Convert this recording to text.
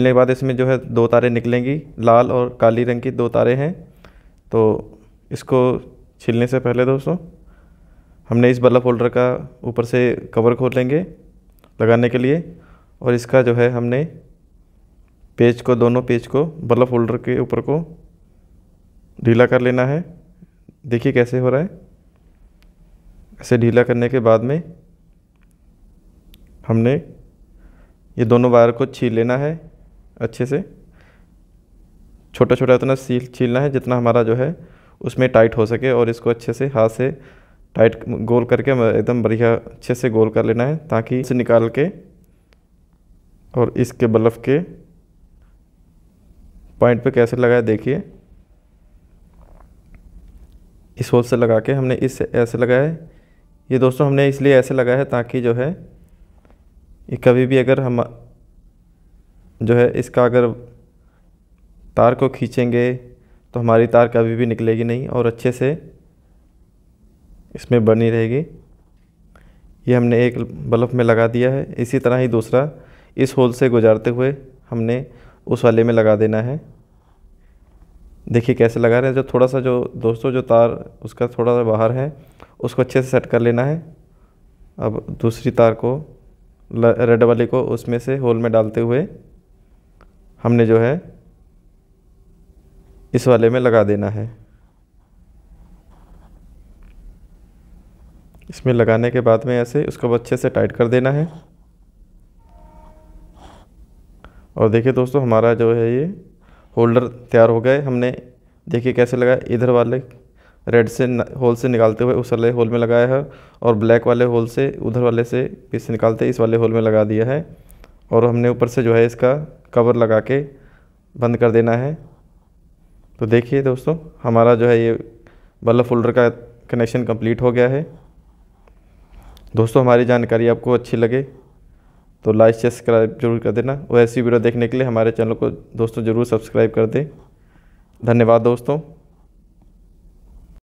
मिलने के बाद इसमें जो है दो तारे निकलेंगी लाल और काली रंग की दो तारे हैं तो इसको छीलने से पहले दोस्तों हमने इस बल्ब होल्डर का ऊपर से कवर खोल लेंगे लगाने के लिए और इसका जो है हमने पेज को दोनों पेज को बल्ब होल्डर के ऊपर को ढीला कर लेना है देखिए कैसे हो रहा है ऐसे ढीला करने के बाद में हमने ये दोनों वायर को छील लेना है अच्छे से छोटा छोटा इतना सील छीलना है जितना हमारा जो है उसमें टाइट हो सके और इसको अच्छे से हाथ से टाइट गोल करके एकदम बढ़िया अच्छे से गोल कर लेना है ताकि इसे निकाल के और इसके बल्ब के पॉइंट पे कैसे लगाए देखिए इस होल से लगा के हमने इस ऐसे लगाया है ये दोस्तों हमने इसलिए ऐसे लगाया है ताकि जो है ये कभी भी अगर हम जो है इसका अगर तार को खींचेंगे तो हमारी तार कभी भी निकलेगी नहीं और अच्छे से इसमें बनी रहेगी ये हमने एक बल्ब में लगा दिया है इसी तरह ही दूसरा इस होल से गुजारते हुए हमने उस वाले में लगा देना है देखिए कैसे लगा रहे हैं जो थोड़ा सा जो दोस्तों जो तार उसका थोड़ा सा बाहर है उसको अच्छे से सेट कर लेना है अब दूसरी तार को रेड वाले को उसमें से होल में डालते हुए हमने जो है इस वाले में लगा देना है इसमें लगाने के बाद में ऐसे उसको अच्छे से टाइट कर देना है और देखिए दोस्तों हमारा जो है ये होल्डर तैयार हो गए हमने देखिए कैसे लगाया इधर वाले रेड से होल से निकालते हुए उस वाले होल में लगाया है और ब्लैक वाले होल से उधर वाले से पीस निकालते इस वाले होल में लगा दिया है और हमने ऊपर से जो है इसका कवर लगा के बंद कर देना है तो देखिए दोस्तों हमारा जो है ये बल्ब फोल्डर का कनेक्शन कंप्लीट हो गया है दोस्तों हमारी जानकारी आपको अच्छी लगे तो लाइक सब्सक्राइब जरूर कर देना और ऐसी वीडियो देखने के लिए हमारे चैनल को दोस्तों ज़रूर सब्सक्राइब कर दें धन्यवाद दोस्तों